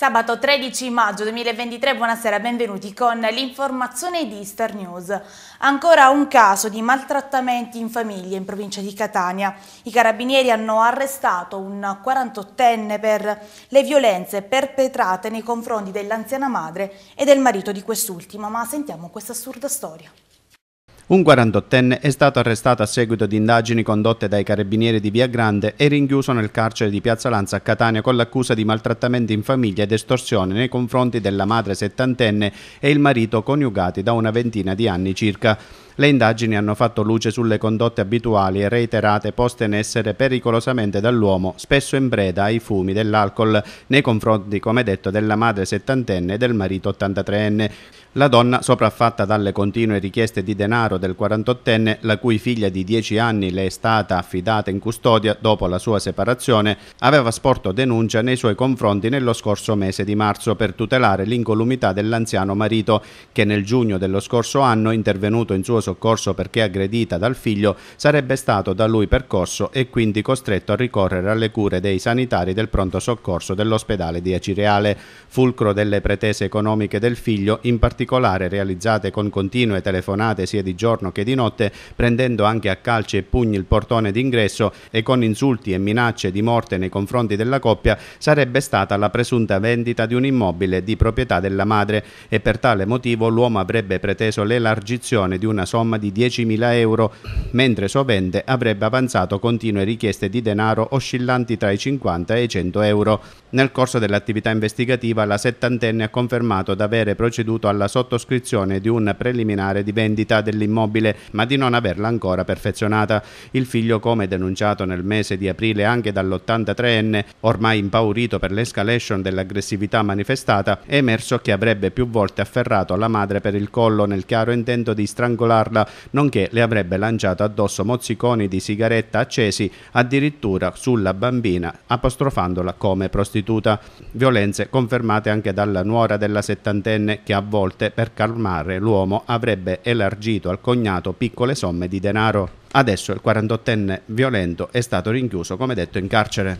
Sabato 13 maggio 2023, buonasera, benvenuti con l'informazione di Star News. Ancora un caso di maltrattamenti in famiglia in provincia di Catania. I carabinieri hanno arrestato un 48enne per le violenze perpetrate nei confronti dell'anziana madre e del marito di quest'ultima, ma sentiamo questa assurda storia. Un 48enne è stato arrestato a seguito di indagini condotte dai carabinieri di Via Grande e rinchiuso nel carcere di Piazza Lanza a Catania con l'accusa di maltrattamenti in famiglia ed estorsione nei confronti della madre settantenne e il marito coniugati da una ventina di anni circa. Le indagini hanno fatto luce sulle condotte abituali e reiterate poste in essere pericolosamente dall'uomo, spesso in breda ai fumi dell'alcol, nei confronti, come detto, della madre settantenne e del marito 83enne. La donna, sopraffatta dalle continue richieste di denaro del 48enne, la cui figlia di 10 anni le è stata affidata in custodia dopo la sua separazione, aveva sporto denuncia nei suoi confronti nello scorso mese di marzo per tutelare l'incolumità dell'anziano marito che nel giugno dello scorso anno, intervenuto in suo soccorso perché aggredita dal figlio, sarebbe stato da lui percosso e quindi costretto a ricorrere alle cure dei sanitari del pronto soccorso dell'ospedale di Acireale, fulcro delle pretese economiche del figlio, in particolare particolare realizzate con continue telefonate sia di giorno che di notte, prendendo anche a calci e pugni il portone d'ingresso e con insulti e minacce di morte nei confronti della coppia, sarebbe stata la presunta vendita di un immobile di proprietà della madre e per tale motivo l'uomo avrebbe preteso l'elargizione di una somma di 10.000 euro, mentre sovente avrebbe avanzato continue richieste di denaro oscillanti tra i 50 e i 100 euro. Nel corso dell'attività investigativa la settantenne ha confermato d'avere proceduto alla la sottoscrizione di un preliminare di vendita dell'immobile, ma di non averla ancora perfezionata. Il figlio, come denunciato nel mese di aprile anche dall'83enne, ormai impaurito per l'escalation dell'aggressività manifestata, è emerso che avrebbe più volte afferrato la madre per il collo nel chiaro intento di strangolarla, nonché le avrebbe lanciato addosso mozziconi di sigaretta accesi addirittura sulla bambina, apostrofandola come prostituta. Violenze confermate anche dalla nuora della settantenne che a volte morte per calmare l'uomo avrebbe elargito al cognato piccole somme di denaro. Adesso il 48enne violento è stato rinchiuso, come detto, in carcere.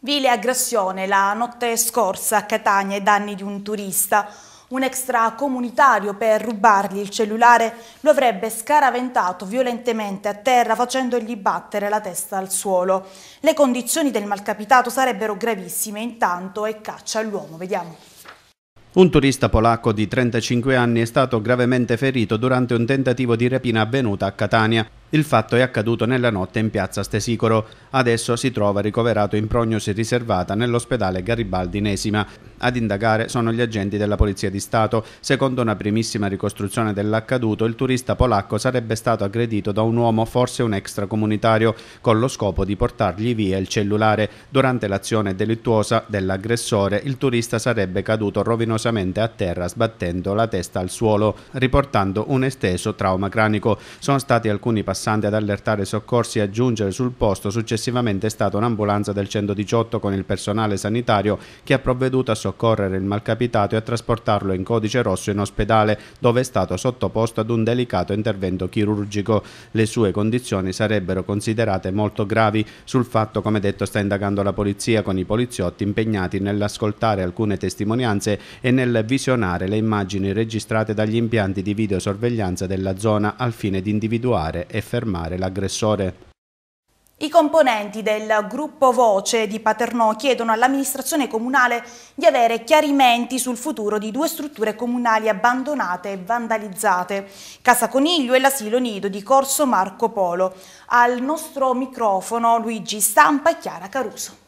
Vile aggressione la notte scorsa a Catania ai danni di un turista. Un extracomunitario per rubargli il cellulare lo avrebbe scaraventato violentemente a terra facendogli battere la testa al suolo. Le condizioni del malcapitato sarebbero gravissime, intanto è caccia all'uomo, vediamo. Un turista polacco di 35 anni è stato gravemente ferito durante un tentativo di rapina avvenuta a Catania. Il fatto è accaduto nella notte in piazza Stesicoro. Adesso si trova ricoverato in prognosi riservata nell'ospedale Garibaldi Nesima. Ad indagare sono gli agenti della Polizia di Stato. Secondo una primissima ricostruzione dell'accaduto, il turista polacco sarebbe stato aggredito da un uomo, forse un extracomunitario, con lo scopo di portargli via il cellulare. Durante l'azione delittuosa dell'aggressore, il turista sarebbe caduto rovinosamente a terra sbattendo la testa al suolo, riportando un esteso trauma cranico. Sono stati alcuni passaggi passante ad allertare i soccorsi e giungere sul posto, successivamente è stata un'ambulanza del 118 con il personale sanitario che ha provveduto a soccorrere il malcapitato e a trasportarlo in codice rosso in ospedale, dove è stato sottoposto ad un delicato intervento chirurgico. Le sue condizioni sarebbero considerate molto gravi. Sul fatto, come detto, sta indagando la polizia con i poliziotti impegnati nell'ascoltare alcune testimonianze e nel visionare le immagini registrate dagli impianti di videosorveglianza della zona al fine di individuare e fermare l'aggressore. I componenti del gruppo Voce di Paternò chiedono all'amministrazione comunale di avere chiarimenti sul futuro di due strutture comunali abbandonate e vandalizzate, Casa Coniglio e l'asilo nido di Corso Marco Polo. Al nostro microfono Luigi Stampa e Chiara Caruso.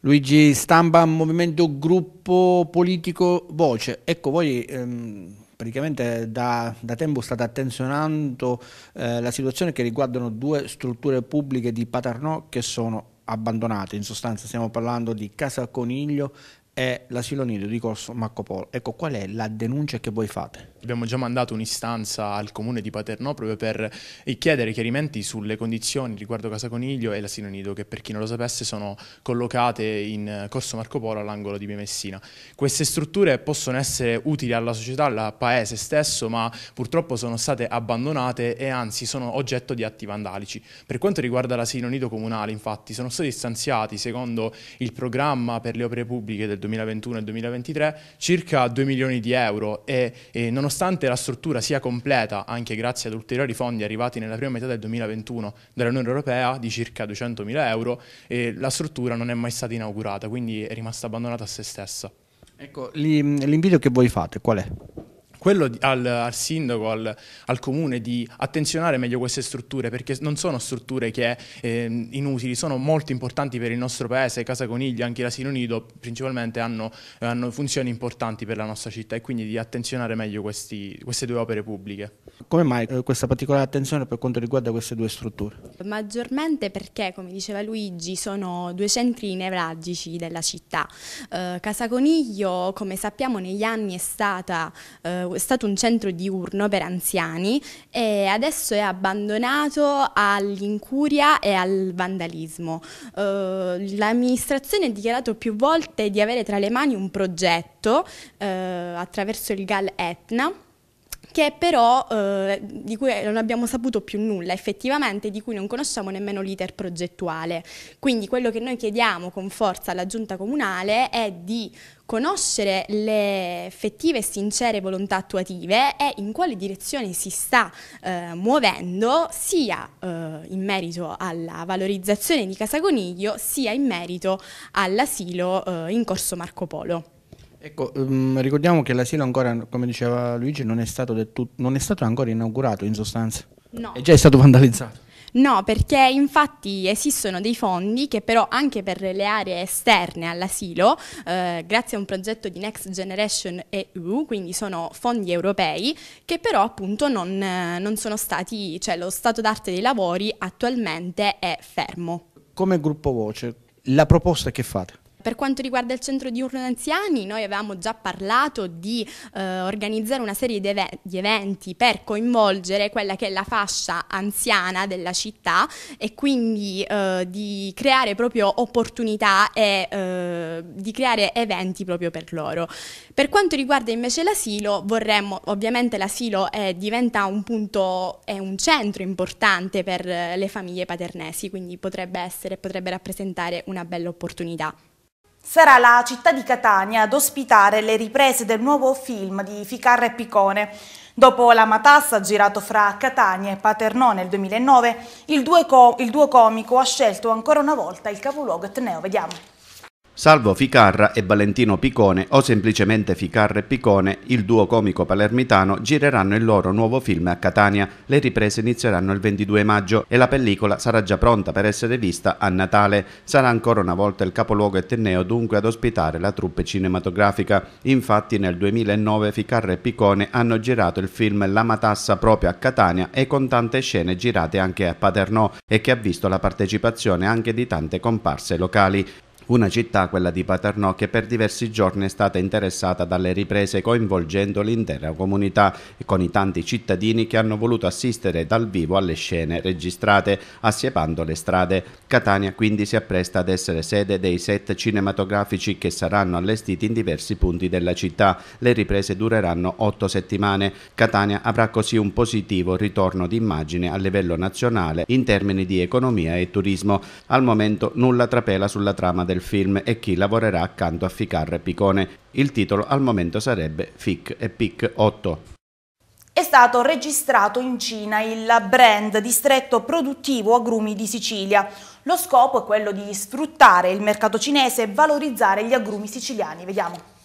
Luigi Stampa, Movimento Gruppo Politico Voce. Ecco, voi ehm, praticamente da, da, tempo state attenzionando eh, la situazione che riguardano due strutture pubbliche di Paternò che sono abbandonate, in sostanza stiamo parlando di Casa Coniglio è l'asilo nido di Corso Marco Polo. Ecco, qual è la denuncia che voi fate? Abbiamo già mandato un'istanza al comune di Paternò proprio per eh, chiedere chiarimenti sulle condizioni riguardo Casa Coniglio e l'asilo nido, che per chi non lo sapesse sono collocate in eh, Corso Marco Polo all'angolo di Messina. Queste strutture possono essere utili alla società, al paese stesso, ma purtroppo sono state abbandonate e anzi sono oggetto di atti vandalici. Per quanto riguarda l'asilo nido comunale, infatti, sono stati stanziati, secondo il programma per le opere pubbliche del 2020, 2021 e 2023 circa 2 milioni di euro e, e nonostante la struttura sia completa anche grazie ad ulteriori fondi arrivati nella prima metà del 2021 dall'Unione Europea di circa 200 mila euro, la struttura non è mai stata inaugurata, quindi è rimasta abbandonata a se stessa. Ecco, l'invito che voi fate qual è? quello al, al sindaco, al, al, comune di attenzionare meglio queste strutture perché non sono strutture che eh, inutili, sono molto importanti per il nostro paese, Casa Coniglia, anche la Nido principalmente hanno, hanno, funzioni importanti per la nostra città e quindi di attenzionare meglio questi, queste due opere pubbliche. Come mai eh, questa particolare attenzione per quanto riguarda queste due strutture? Maggiormente perché, come diceva Luigi, sono due centri nevralgici della città. Eh, Casa Coniglio, come sappiamo, negli anni è stata eh, è stato un centro diurno per anziani e adesso è abbandonato all'incuria e al vandalismo. Eh, l'amministrazione ha dichiarato più volte di avere tra le mani un progetto eh, attraverso il GAL Etna che però eh, di cui non abbiamo saputo più nulla effettivamente, di cui non conosciamo nemmeno l'iter progettuale. Quindi quello che noi chiediamo con forza alla giunta comunale è di conoscere le effettive e sincere volontà attuative e in quale direzione si sta eh, muovendo sia eh, in merito alla valorizzazione di Casa Casagoniglio sia in merito all'asilo eh, in corso Marco Polo. Ecco, um, ricordiamo che l'asilo ancora, come diceva Luigi, non è stato, non è stato ancora inaugurato in sostanza. No. È già stato vandalizzato. No, perché infatti esistono dei fondi che però anche per le aree esterne all'asilo, eh, grazie a un progetto di Next Generation EU, quindi sono fondi europei, che però appunto non, eh, non sono stati, cioè lo stato d'arte dei lavori attualmente è fermo. Come gruppo voce, la proposta che fate? Per quanto riguarda il centro diurno anziani, noi avevamo già parlato di eh, organizzare una serie di, ev- di, eventi per coinvolgere quella che è la fascia anziana della città e quindi eh, di creare proprio opportunità e eh, di creare eventi proprio per loro. Per quanto riguarda invece l'asilo, vorremmo, ovviamente l'asilo è, diventa un punto, è un centro importante per le famiglie paternesi, quindi potrebbe essere, potrebbe rappresentare una bella opportunità. Sarà la città di Catania ad ospitare le riprese del nuovo film di Ficarra e Picone. Dopo la matassa girato fra Catania e Paternò nel 2009, il duo, il duo comico ha scelto ancora una volta il capoluogo etneo. Vediamo. Salvo Ficarra e Valentino Picone, o semplicemente Ficarra e Picone, il duo comico palermitano gireranno il loro nuovo film a Catania. Le riprese inizieranno il 22 maggio e la pellicola sarà già pronta per essere vista a Natale. Sarà ancora una volta il capoluogo etneo dunque ad ospitare la truppe cinematografica. Infatti nel 2009 Ficarra e Picone hanno girato il film La Matassa proprio a Catania e con tante scene girate anche a Paternò e che ha visto la partecipazione anche di tante comparse locali. Una città, quella di Paternò, che per diversi giorni è stata interessata dalle riprese coinvolgendo l'intera comunità e con i tanti cittadini che hanno voluto assistere dal vivo alle scene registrate, assiepando le strade. Catania quindi si appresta ad essere sede dei set cinematografici che saranno allestiti in diversi punti della città. Le riprese dureranno otto settimane. Catania avrà così un positivo ritorno d'immagine a livello nazionale in termini di economia e turismo. Al momento nulla trapela sulla trama del del film e chi lavorerà accanto a Ficarre Picone. Il titolo al momento sarebbe Fic e Pic 8. È stato registrato in Cina il brand distretto produttivo agrumi di Sicilia. Lo scopo è quello di sfruttare il mercato cinese e valorizzare gli agrumi siciliani. Vediamo.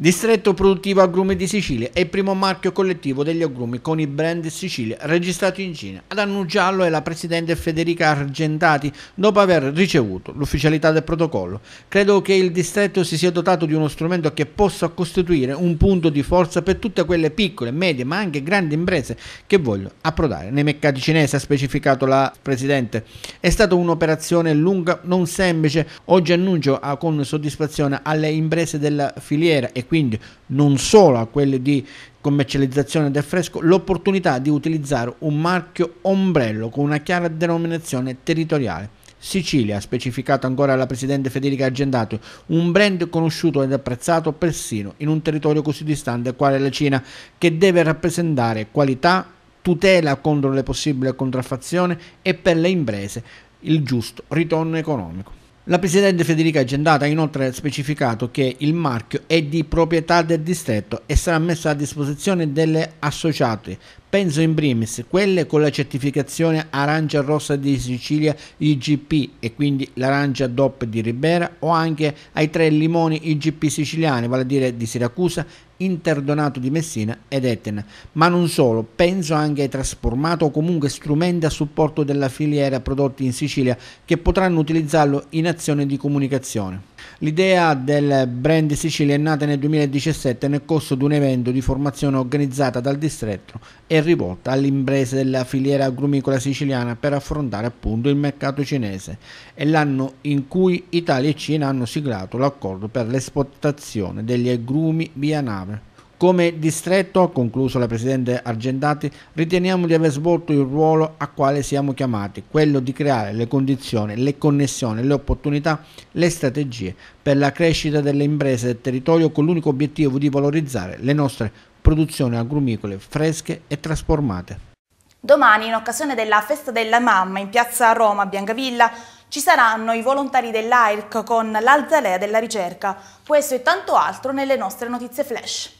Distretto produttivo agrumi di Sicilia è il primo marchio collettivo degli agrumi con il brand Sicilia registrato in Cina. Ad annunciarlo è la presidente Federica Argentati dopo aver ricevuto l'ufficialità del protocollo. Credo che il distretto si sia dotato di uno strumento che possa costituire un punto di forza per tutte quelle piccole, medie ma anche grandi imprese che vogliono approdare nei mercati cinesi, ha specificato la presidente. È stata un'operazione lunga, non semplice. Oggi annuncio ah, con soddisfazione alle imprese della filiera e quindi non solo a quelle di commercializzazione del fresco, l'opportunità di utilizzare un marchio ombrello con una chiara denominazione territoriale. Sicilia, ha specificato ancora la Presidente Federica Argendato, un brand conosciuto ed apprezzato persino in un territorio così distante quale la Cina, che deve rappresentare qualità, tutela contro le possibili contraffazioni e per le imprese il giusto ritorno economico. La Presidente Federica Gendata ha inoltre specificato che il marchio è di proprietà del distretto e sarà messo a disposizione delle associate Penso in primis quelle con la certificazione arancia rossa di Sicilia IGP e quindi l'arancia DOP di Ribera o anche ai tre limoni IGP siciliani, vale a dire di Siracusa, Interdonato di Messina ed Etna. Ma non solo, penso anche ai trasformato o comunque strumenti a supporto della filiera prodotti in Sicilia che potranno utilizzarlo in azione di comunicazione. L'idea del brand Sicilia è nata nel 2017 nel corso di un evento di formazione organizzata dal distretto e rivolta alle imprese della filiera agrumicola siciliana per affrontare appunto il mercato cinese. È l'anno in cui Italia e Cina hanno siglato l'accordo per l'esportazione degli agrumi via nave. Come distretto, ha concluso la Presidente Argentati, riteniamo di aver svolto il ruolo a quale siamo chiamati, quello di creare le condizioni, le connessioni, le opportunità, le strategie per la crescita delle imprese del territorio con l'unico obiettivo di valorizzare le nostre produzioni agrumicole fresche e trasformate. Domani, in occasione della Festa della Mamma in piazza Roma Biancavilla, ci saranno i volontari dell'AIRC con l'Alzalea della ricerca. Questo e tanto altro nelle nostre notizie flash.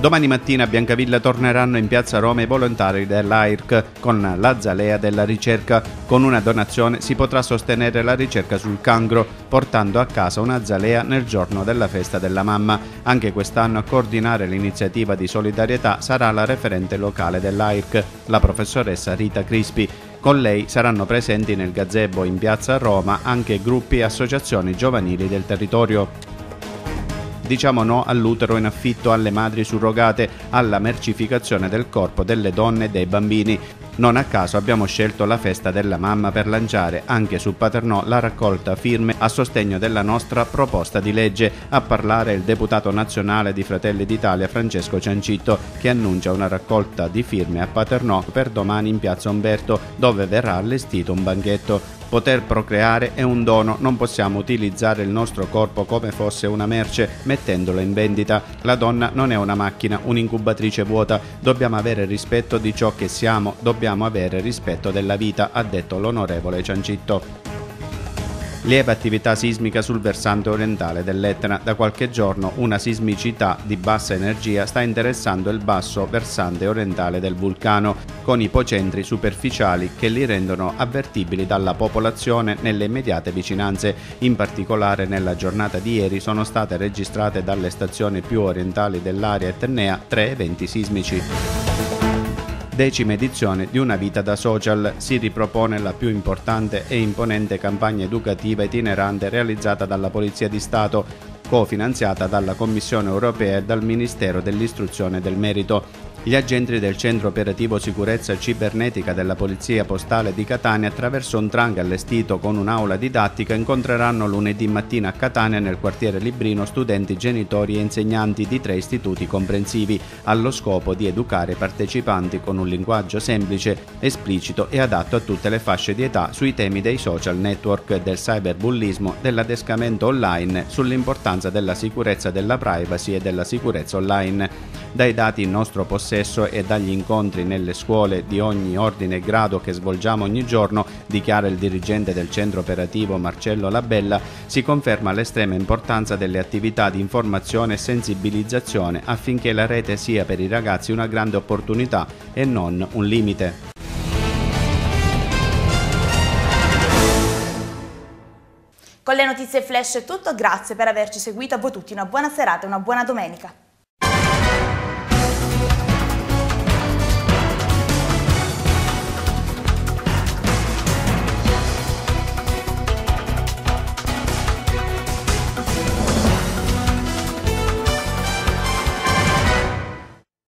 Domani mattina a Biancavilla torneranno in piazza Roma i volontari dell'AIRC con la Zalea della ricerca. Con una donazione si potrà sostenere la ricerca sul cancro, portando a casa una Zalea nel giorno della festa della mamma. Anche quest'anno a coordinare l'iniziativa di solidarietà sarà la referente locale dell'AIRC, la professoressa Rita Crispi. Con lei saranno presenti nel gazebo in piazza Roma anche gruppi e associazioni giovanili del territorio. Diciamo no all'utero in affitto alle madri surrogate, alla mercificazione del corpo delle donne e dei bambini. Non a caso abbiamo scelto la festa della mamma per lanciare anche su Paternò la raccolta firme a sostegno della nostra proposta di legge. A parlare il deputato nazionale di Fratelli d'Italia Francesco Ciancitto che annuncia una raccolta di firme a Paternò per domani in piazza Umberto dove verrà allestito un banchetto. Poter procreare è un dono, non possiamo utilizzare il nostro corpo come fosse una merce mettendolo in vendita. La donna non è una macchina, un'incubatrice vuota, dobbiamo avere rispetto di ciò che siamo, dobbiamo avere rispetto della vita, ha detto l'onorevole Ciancitto lieve attività sismica sul versante orientale dell'Etna. Da qualche giorno una sismicità di bassa energia sta interessando il basso versante orientale del vulcano, con ipocentri superficiali che li rendono avvertibili dalla popolazione nelle immediate vicinanze. In particolare nella giornata di ieri sono state registrate dalle stazioni più orientali dell'area etnea tre eventi sismici decima edizione di Una vita da social, si ripropone la più importante e imponente campagna educativa itinerante realizzata dalla Polizia di Stato, cofinanziata dalla Commissione europea e dal Ministero dell'Istruzione e del Merito. Gli agenti del Centro Operativo Sicurezza Cibernetica della Polizia Postale di Catania attraverso un trang allestito con un'aula didattica incontreranno lunedì mattina a Catania nel quartiere Librino studenti, genitori e insegnanti di tre istituti comprensivi allo scopo di educare i partecipanti con un linguaggio semplice, esplicito e adatto a tutte le fasce di età sui temi dei social network, del cyberbullismo, dell'adescamento online, sull'importanza della sicurezza della privacy e della sicurezza online. Dai dati in nostro possesso stesso e dagli incontri nelle scuole di ogni ordine e grado che svolgiamo ogni giorno, dichiara il dirigente del centro operativo Marcello Labella, si conferma l'estrema importanza delle attività di informazione e sensibilizzazione affinché la rete sia per i ragazzi una grande opportunità e non un limite. Con le notizie flash è tutto, grazie per averci seguito, a voi tutti una buona serata e una buona domenica.